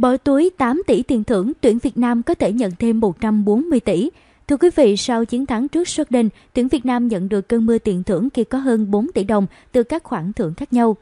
Bỏ túi 8 tỷ tiền thưởng, tuyển Việt Nam có thể nhận thêm 140 tỷ. Thưa quý vị, sau chiến thắng trước Jordan, tuyển Việt Nam nhận được cơn mưa tiền thưởng khi có hơn 4 tỷ đồng từ các khoản thưởng khác nhau.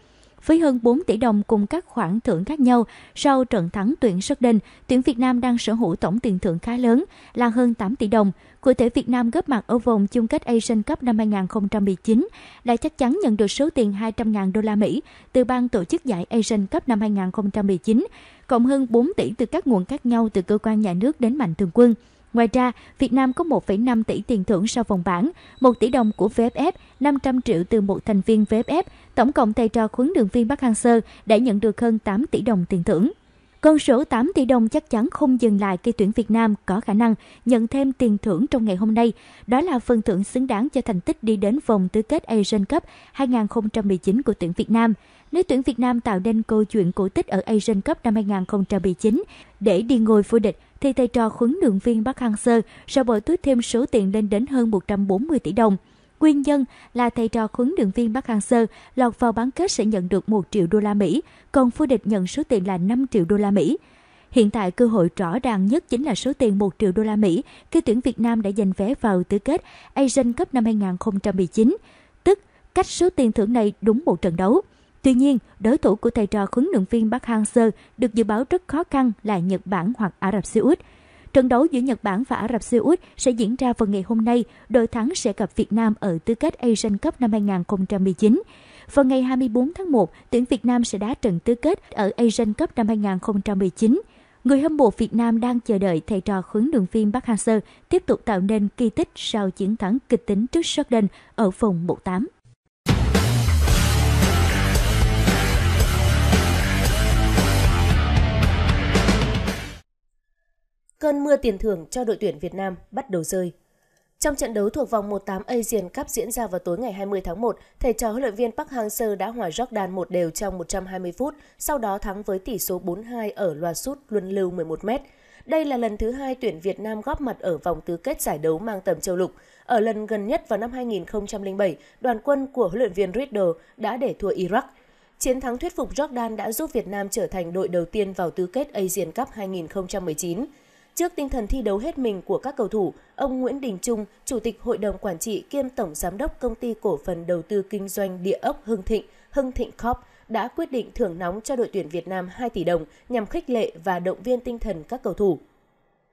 Với hơn 4 tỷ đồng cùng các khoản thưởng khác nhau, sau trận thắng tuyển Jordan, tuyển Việt Nam đang sở hữu tổng tiền thưởng khá lớn là hơn 8 tỷ đồng. Cụ thể Việt Nam góp mặt ở vòng chung kết Asian Cup năm 2019 đã chắc chắn nhận được số tiền 200.000 đô la Mỹ từ ban tổ chức giải Asian Cup năm 2019 cộng hơn 4 tỷ từ các nguồn khác nhau từ cơ quan nhà nước đến mạnh thường quân. Ngoài ra, Việt Nam có 1,5 tỷ tiền thưởng sau vòng bảng, 1 tỷ đồng của VFF, 500 triệu từ một thành viên VFF. Tổng cộng thầy trò huấn luyện viên Park hang Sơ đã nhận được hơn 8 tỷ đồng tiền thưởng. Con số 8 tỷ đồng chắc chắn không dừng lại khi tuyển Việt Nam có khả năng nhận thêm tiền thưởng trong ngày hôm nay. Đó là phần thưởng xứng đáng cho thành tích đi đến vòng tứ kết Asian Cup 2019 của tuyển Việt Nam nữ tuyển Việt Nam tạo nên câu chuyện cổ tích ở Asian Cup năm 2019. Để đi ngôi vô địch, thì thầy trò huấn luyện viên Park Hang-seo sẽ bội túi thêm số tiền lên đến hơn 140 tỷ đồng. Nguyên nhân là thầy trò huấn luyện viên Park Hang-seo lọt vào bán kết sẽ nhận được 1 triệu đô la Mỹ, còn vô địch nhận số tiền là 5 triệu đô la Mỹ. Hiện tại cơ hội rõ ràng nhất chính là số tiền 1 triệu đô la Mỹ khi tuyển Việt Nam đã giành vé vào tứ kết Asian Cup năm 2019, tức cách số tiền thưởng này đúng một trận đấu. Tuy nhiên, đối thủ của thầy trò huấn luyện viên Park Hang-seo được dự báo rất khó khăn là Nhật Bản hoặc Ả Rập Xê Út. Trận đấu giữa Nhật Bản và Ả Rập Xê Út sẽ diễn ra vào ngày hôm nay, đội thắng sẽ gặp Việt Nam ở tứ kết Asian Cup năm 2019. Vào ngày 24 tháng 1, tuyển Việt Nam sẽ đá trận tứ kết ở Asian Cup năm 2019. Người hâm mộ Việt Nam đang chờ đợi thầy trò huấn luyện viên Park Hang-seo tiếp tục tạo nên kỳ tích sau chiến thắng kịch tính trước Jordan ở vòng 1-8. cơn mưa tiền thưởng cho đội tuyển Việt Nam bắt đầu rơi. Trong trận đấu thuộc vòng 1/8 Asian Cup diễn ra vào tối ngày 20 tháng 1, thầy trò huấn luyện viên Park Hang-seo đã hòa Jordan một đều trong 120 phút, sau đó thắng với tỷ số 4-2 ở loạt sút luân lưu 11m. Đây là lần thứ hai tuyển Việt Nam góp mặt ở vòng tứ kết giải đấu mang tầm châu lục. Ở lần gần nhất vào năm 2007, đoàn quân của huấn luyện viên Riddle đã để thua Iraq. Chiến thắng thuyết phục Jordan đã giúp Việt Nam trở thành đội đầu tiên vào tứ kết Asian Cup 2019. Trước tinh thần thi đấu hết mình của các cầu thủ, ông Nguyễn Đình Trung, Chủ tịch Hội đồng Quản trị kiêm Tổng Giám đốc Công ty Cổ phần Đầu tư Kinh doanh Địa ốc Hưng Thịnh, Hưng Thịnh Corp, đã quyết định thưởng nóng cho đội tuyển Việt Nam 2 tỷ đồng nhằm khích lệ và động viên tinh thần các cầu thủ.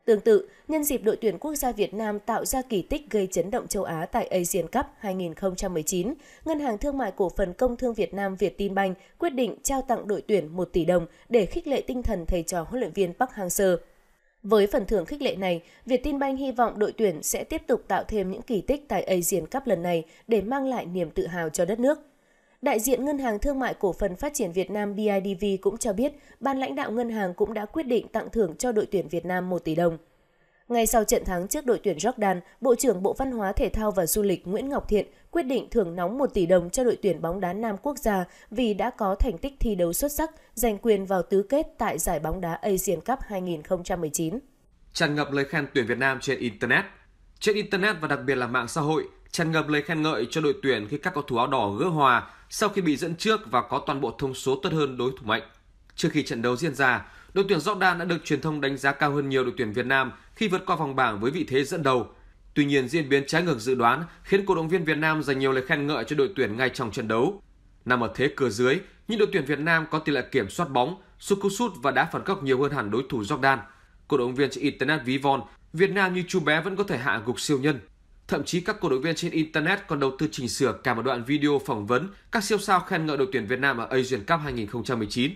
Tương tự, nhân dịp đội tuyển quốc gia Việt Nam tạo ra kỳ tích gây chấn động châu Á tại Asian Cup 2019, Ngân hàng Thương mại Cổ phần Công thương Việt Nam Vietinbank quyết định trao tặng đội tuyển 1 tỷ đồng để khích lệ tinh thần thầy trò huấn luyện viên Park Hang-seo. Với phần thưởng khích lệ này, Vietinbank hy vọng đội tuyển sẽ tiếp tục tạo thêm những kỳ tích tại Asian Cup lần này để mang lại niềm tự hào cho đất nước. Đại diện Ngân hàng Thương mại Cổ phần Phát triển Việt Nam BIDV cũng cho biết, ban lãnh đạo ngân hàng cũng đã quyết định tặng thưởng cho đội tuyển Việt Nam 1 tỷ đồng. Ngay sau trận thắng trước đội tuyển Jordan, Bộ trưởng Bộ Văn hóa Thể thao và Du lịch Nguyễn Ngọc Thiện quyết định thưởng nóng 1 tỷ đồng cho đội tuyển bóng đá nam quốc gia vì đã có thành tích thi đấu xuất sắc, giành quyền vào tứ kết tại giải bóng đá Asian Cup 2019. Tràn ngập lời khen tuyển Việt Nam trên Internet. Trên Internet và đặc biệt là mạng xã hội, tràn ngập lời khen ngợi cho đội tuyển khi các cầu thủ áo đỏ gỡ hòa sau khi bị dẫn trước và có toàn bộ thông số tốt hơn đối thủ mạnh. Trước khi trận đấu diễn ra, đội tuyển Jordan đã được truyền thông đánh giá cao hơn nhiều đội tuyển Việt Nam khi vượt qua vòng bảng với vị thế dẫn đầu – Tuy nhiên, diễn biến trái ngược dự đoán khiến cổ động viên Việt Nam dành nhiều lời khen ngợi cho đội tuyển ngay trong trận đấu. Nằm ở thế cửa dưới, nhưng đội tuyển Việt Nam có tỷ lệ kiểm soát bóng, sút cú sút và đá phản góc nhiều hơn hẳn đối thủ Jordan. Cổ động viên trên Internet ví von, Việt Nam như chú bé vẫn có thể hạ gục siêu nhân. Thậm chí các cổ động viên trên Internet còn đầu tư chỉnh sửa cả một đoạn video phỏng vấn các siêu sao khen ngợi đội tuyển Việt Nam ở Asian Cup 2019.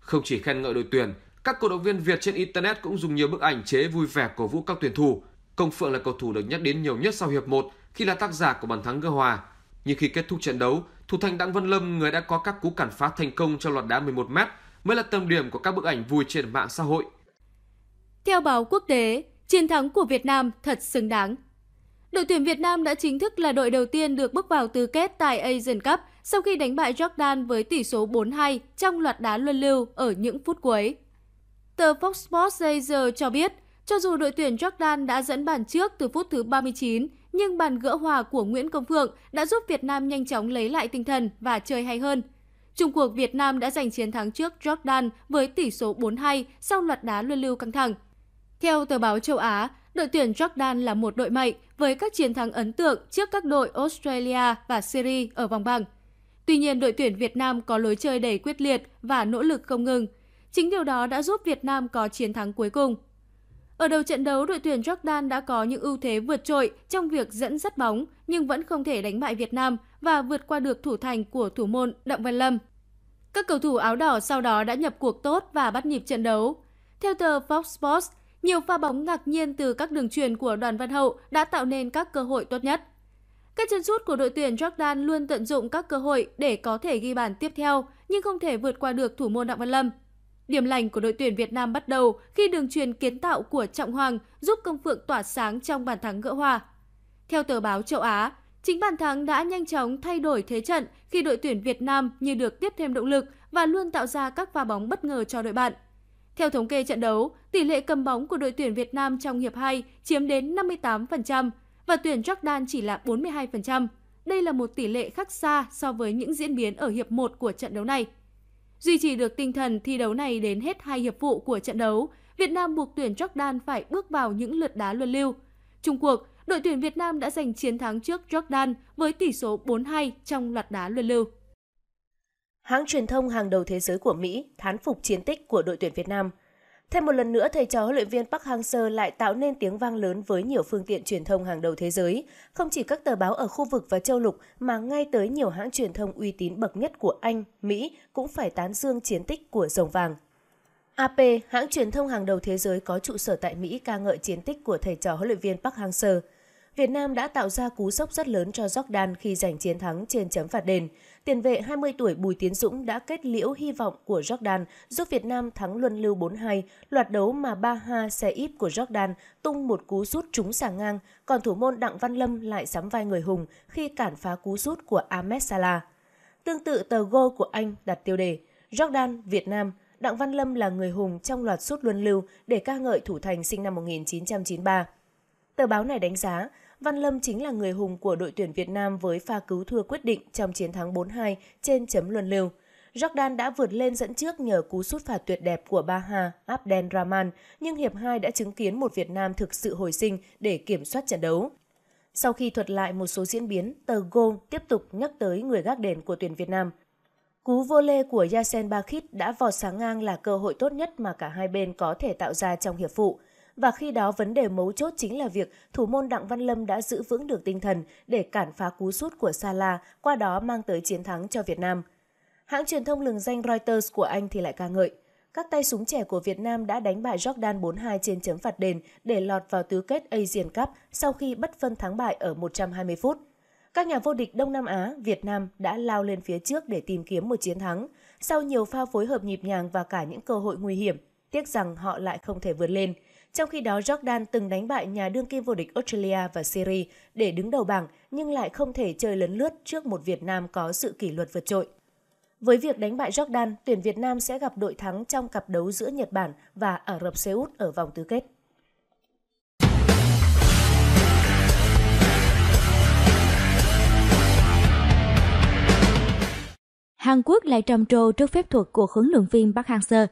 Không chỉ khen ngợi đội tuyển, các cổ động viên Việt trên Internet cũng dùng nhiều bức ảnh chế vui vẻ cổ vũ các tuyển thủ, Công Phượng là cầu thủ được nhắc đến nhiều nhất sau hiệp 1 khi là tác giả của bàn thắng gỡ hòa. Nhưng khi kết thúc trận đấu, thủ thành Đặng Văn Lâm người đã có các cú cản phá thành công trong loạt đá 11m mới là tâm điểm của các bức ảnh vui trên mạng xã hội. Theo báo quốc tế, chiến thắng của Việt Nam thật xứng đáng. Đội tuyển Việt Nam đã chính thức là đội đầu tiên được bước vào tứ kết tại Asian Cup sau khi đánh bại Jordan với tỷ số 4-2 trong loạt đá luân lưu ở những phút cuối. Tờ Fox Sports Asia cho biết, cho dù đội tuyển Jordan đã dẫn bàn trước từ phút thứ 39, nhưng bàn gỡ hòa của Nguyễn Công Phượng đã giúp Việt Nam nhanh chóng lấy lại tinh thần và chơi hay hơn. Trung cuộc Việt Nam đã giành chiến thắng trước Jordan với tỷ số 4-2 sau loạt đá luân lưu căng thẳng. Theo tờ báo châu Á, đội tuyển Jordan là một đội mạnh với các chiến thắng ấn tượng trước các đội Australia và Syria ở vòng bảng. Tuy nhiên, đội tuyển Việt Nam có lối chơi đầy quyết liệt và nỗ lực không ngừng. Chính điều đó đã giúp Việt Nam có chiến thắng cuối cùng ở đầu trận đấu, đội tuyển Jordan đã có những ưu thế vượt trội trong việc dẫn dắt bóng nhưng vẫn không thể đánh bại Việt Nam và vượt qua được thủ thành của thủ môn Đặng Văn Lâm. Các cầu thủ áo đỏ sau đó đã nhập cuộc tốt và bắt nhịp trận đấu. Theo tờ Fox Sports, nhiều pha bóng ngạc nhiên từ các đường truyền của Đoàn Văn Hậu đã tạo nên các cơ hội tốt nhất. Các chân sút của đội tuyển Jordan luôn tận dụng các cơ hội để có thể ghi bàn tiếp theo nhưng không thể vượt qua được thủ môn Đặng Văn Lâm. Điểm lành của đội tuyển Việt Nam bắt đầu khi đường truyền kiến tạo của Trọng Hoàng giúp công phượng tỏa sáng trong bàn thắng gỡ hòa. Theo tờ báo châu Á, chính bàn thắng đã nhanh chóng thay đổi thế trận khi đội tuyển Việt Nam như được tiếp thêm động lực và luôn tạo ra các pha bóng bất ngờ cho đội bạn. Theo thống kê trận đấu, tỷ lệ cầm bóng của đội tuyển Việt Nam trong hiệp 2 chiếm đến 58% và tuyển Jordan chỉ là 42%. Đây là một tỷ lệ khác xa so với những diễn biến ở hiệp 1 của trận đấu này. Duy trì được tinh thần thi đấu này đến hết hai hiệp phụ của trận đấu, Việt Nam buộc tuyển Jordan phải bước vào những lượt đá luân lưu. Trung cuộc, đội tuyển Việt Nam đã giành chiến thắng trước Jordan với tỷ số 4-2 trong loạt đá luân lưu. Hãng truyền thông hàng đầu thế giới của Mỹ thán phục chiến tích của đội tuyển Việt Nam – Thêm một lần nữa, thầy trò huấn luyện viên Park Hang-seo lại tạo nên tiếng vang lớn với nhiều phương tiện truyền thông hàng đầu thế giới, không chỉ các tờ báo ở khu vực và châu lục mà ngay tới nhiều hãng truyền thông uy tín bậc nhất của Anh, Mỹ cũng phải tán dương chiến tích của rồng vàng. AP, hãng truyền thông hàng đầu thế giới có trụ sở tại Mỹ ca ngợi chiến tích của thầy trò huấn luyện viên Park Hang-seo. Việt Nam đã tạo ra cú sốc rất lớn cho Jordan khi giành chiến thắng trên chấm phạt đền. Tiền vệ 20 tuổi Bùi Tiến Dũng đã kết liễu hy vọng của Jordan giúp Việt Nam thắng luân lưu 4-2, loạt đấu mà ba ha xe íp của Jordan tung một cú sút trúng sàng ngang, còn thủ môn Đặng Văn Lâm lại sắm vai người hùng khi cản phá cú sút của Ahmed Salah. Tương tự tờ Go của Anh đặt tiêu đề Jordan, Việt Nam, Đặng Văn Lâm là người hùng trong loạt sút luân lưu để ca ngợi thủ thành sinh năm 1993. Tờ báo này đánh giá, Văn Lâm chính là người hùng của đội tuyển Việt Nam với pha cứu thua quyết định trong chiến thắng 4-2 trên chấm luân lưu. Jordan đã vượt lên dẫn trước nhờ cú sút phạt tuyệt đẹp của Baha Abden Rahman, nhưng hiệp 2 đã chứng kiến một Việt Nam thực sự hồi sinh để kiểm soát trận đấu. Sau khi thuật lại một số diễn biến, tờ Goal tiếp tục nhắc tới người gác đền của tuyển Việt Nam. Cú vô lê của Yasen Bakit đã vọt sáng ngang là cơ hội tốt nhất mà cả hai bên có thể tạo ra trong hiệp phụ và khi đó vấn đề mấu chốt chính là việc thủ môn Đặng Văn Lâm đã giữ vững được tinh thần để cản phá cú sút của Salah, qua đó mang tới chiến thắng cho Việt Nam. Hãng truyền thông lừng danh Reuters của Anh thì lại ca ngợi. Các tay súng trẻ của Việt Nam đã đánh bại Jordan 4-2 trên chấm phạt đền để lọt vào tứ kết Asian Cup sau khi bất phân thắng bại ở 120 phút. Các nhà vô địch Đông Nam Á, Việt Nam đã lao lên phía trước để tìm kiếm một chiến thắng. Sau nhiều pha phối hợp nhịp nhàng và cả những cơ hội nguy hiểm, tiếc rằng họ lại không thể vượt lên – trong khi đó, Jordan từng đánh bại nhà đương kim vô địch Australia và Syria để đứng đầu bảng nhưng lại không thể chơi lấn lướt trước một Việt Nam có sự kỷ luật vượt trội. Với việc đánh bại Jordan, tuyển Việt Nam sẽ gặp đội thắng trong cặp đấu giữa Nhật Bản và Ả Rập Xê Út ở vòng tứ kết. Hàn Quốc lại trầm trồ trước phép thuật của huấn luyện viên Park Hang-seo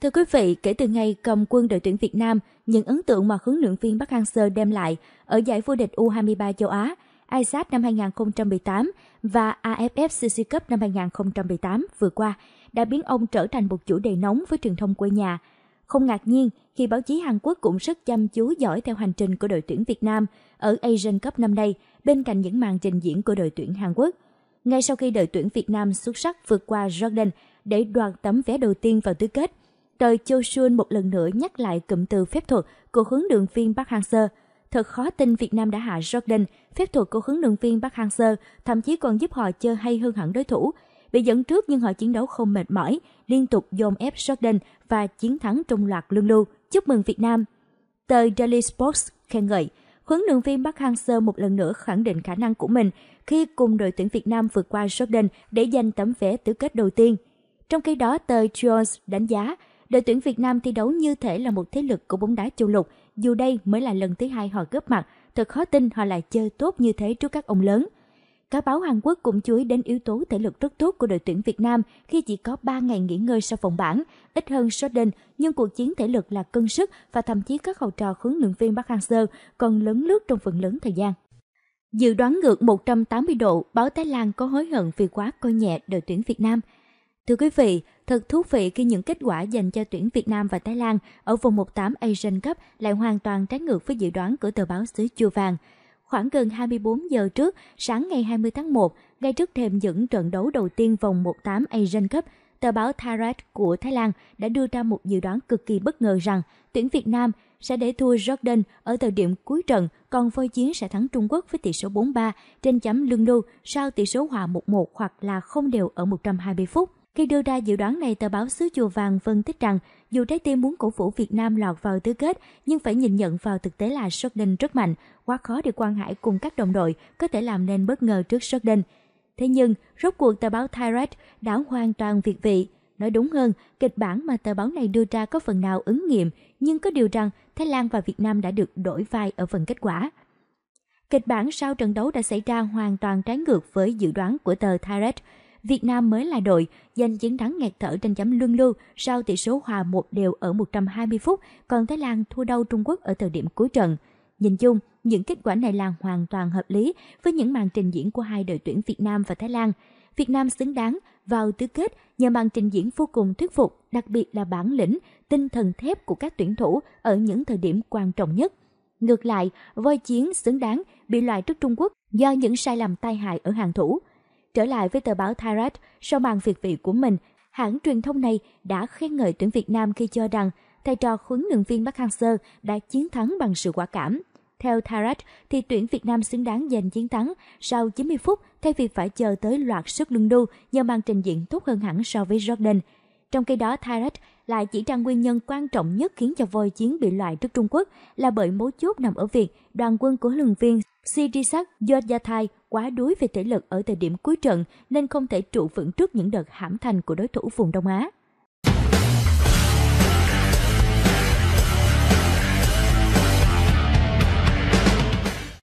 Thưa quý vị, kể từ ngày cầm quân đội tuyển Việt Nam, những ấn tượng mà huấn luyện viên Park Hang-seo đem lại ở giải vô địch U23 châu Á, ISAF năm 2018 và AFF CC Cup năm 2018 vừa qua đã biến ông trở thành một chủ đề nóng với truyền thông quê nhà. Không ngạc nhiên khi báo chí Hàn Quốc cũng rất chăm chú dõi theo hành trình của đội tuyển Việt Nam ở Asian Cup năm nay bên cạnh những màn trình diễn của đội tuyển Hàn Quốc. Ngay sau khi đội tuyển Việt Nam xuất sắc vượt qua Jordan để đoạt tấm vé đầu tiên vào tứ kết – Tờ châu xuân một lần nữa nhắc lại cụm từ phép thuật của hướng đường viên Park Hang-seo. Thật khó tin Việt Nam đã hạ Jordan, phép thuật của hướng đường viên Park Hang-seo thậm chí còn giúp họ chơi hay hơn hẳn đối thủ. Bị dẫn trước nhưng họ chiến đấu không mệt mỏi, liên tục dồn ép Jordan và chiến thắng trong loạt luân lưu. Chúc mừng Việt Nam! Tờ Daily Sports khen ngợi, huấn luyện viên Park Hang-seo một lần nữa khẳng định khả năng của mình khi cùng đội tuyển Việt Nam vượt qua Jordan để giành tấm vé tứ kết đầu tiên. Trong khi đó, tờ Jones đánh giá Đội tuyển Việt Nam thi đấu như thể là một thế lực của bóng đá châu lục, dù đây mới là lần thứ hai họ góp mặt, thật khó tin họ lại chơi tốt như thế trước các ông lớn. Các báo Hàn Quốc cũng chú ý đến yếu tố thể lực rất tốt của đội tuyển Việt Nam khi chỉ có 3 ngày nghỉ ngơi sau vòng bảng, ít hơn Jordan, nhưng cuộc chiến thể lực là cân sức và thậm chí các học trò huấn luyện viên Park Hang-seo còn lớn lướt trong phần lớn thời gian. Dự đoán ngược 180 độ, báo Thái Lan có hối hận vì quá coi nhẹ đội tuyển Việt Nam – Thưa quý vị, thật thú vị khi những kết quả dành cho tuyển Việt Nam và Thái Lan ở vòng 18 Asian Cup lại hoàn toàn trái ngược với dự đoán của tờ báo xứ Chua Vàng. Khoảng gần 24 giờ trước, sáng ngày 20 tháng 1, ngay trước thêm những trận đấu đầu tiên vòng 18 Asian Cup, tờ báo Tharat của Thái Lan đã đưa ra một dự đoán cực kỳ bất ngờ rằng tuyển Việt Nam sẽ để thua Jordan ở thời điểm cuối trận, còn phơi chiến sẽ thắng Trung Quốc với tỷ số 4-3 trên chấm lương lưu sau tỷ số hòa 1-1 hoặc là không đều ở 120 phút. Khi đưa ra dự đoán này, tờ báo xứ Chùa Vàng phân tích rằng dù trái tim muốn cổ vũ Việt Nam lọt vào tứ kết, nhưng phải nhìn nhận vào thực tế là Jordan rất mạnh, quá khó để Quang Hải cùng các đồng đội có thể làm nên bất ngờ trước Jordan. Thế nhưng, rốt cuộc tờ báo Tyrant đã hoàn toàn việt vị. Nói đúng hơn, kịch bản mà tờ báo này đưa ra có phần nào ứng nghiệm, nhưng có điều rằng Thái Lan và Việt Nam đã được đổi vai ở phần kết quả. Kịch bản sau trận đấu đã xảy ra hoàn toàn trái ngược với dự đoán của tờ Tyrant. Việt Nam mới là đội giành chiến thắng nghẹt thở trên chấm luân lưu sau tỷ số hòa một đều ở 120 phút, còn Thái Lan thua đau Trung Quốc ở thời điểm cuối trận. Nhìn chung, những kết quả này là hoàn toàn hợp lý với những màn trình diễn của hai đội tuyển Việt Nam và Thái Lan. Việt Nam xứng đáng vào tứ kết nhờ màn trình diễn vô cùng thuyết phục, đặc biệt là bản lĩnh, tinh thần thép của các tuyển thủ ở những thời điểm quan trọng nhất. Ngược lại, voi chiến xứng đáng bị loại trước Trung Quốc do những sai lầm tai hại ở hàng thủ. Trở lại với tờ báo Thairat, sau màn việt vị của mình, hãng truyền thông này đã khen ngợi tuyển Việt Nam khi cho rằng thầy trò huấn luyện viên Park Hang-seo đã chiến thắng bằng sự quả cảm. Theo Thairat, thì tuyển Việt Nam xứng đáng giành chiến thắng sau 90 phút thay vì phải chờ tới loạt sức luân đu nhờ màn trình diễn tốt hơn hẳn so với Jordan. Trong khi đó, Thairat lại chỉ ra nguyên nhân quan trọng nhất khiến cho voi chiến bị loại trước Trung Quốc là bởi mấu chốt nằm ở việc đoàn quân của huấn luyện viên Sirisak Yodyathai quá đuối về thể lực ở thời điểm cuối trận nên không thể trụ vững trước những đợt hãm thành của đối thủ vùng Đông Á.